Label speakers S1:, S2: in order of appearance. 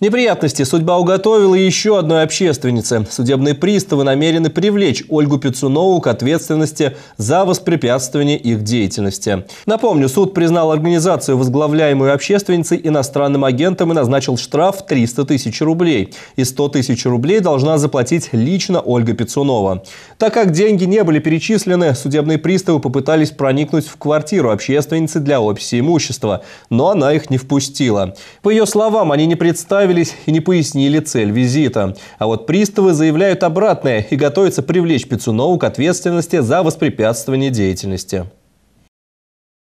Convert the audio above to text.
S1: Неприятности судьба уготовила еще одной общественнице. Судебные приставы намерены привлечь Ольгу Пицунову к ответственности за воспрепятствование их деятельности. Напомню, суд признал организацию, возглавляемую общественницей, иностранным агентом и назначил штраф 300 тысяч рублей. И 100 тысяч рублей должна заплатить лично Ольга Пицунова. Так как деньги не были перечислены, судебные приставы попытались проникнуть в квартиру общественницы для описи имущества, но она их не впустила. По ее словам, они не представили представились и не пояснили цель визита. А вот приставы заявляют обратное и готовятся привлечь Пицунову к ответственности за воспрепятствование деятельности.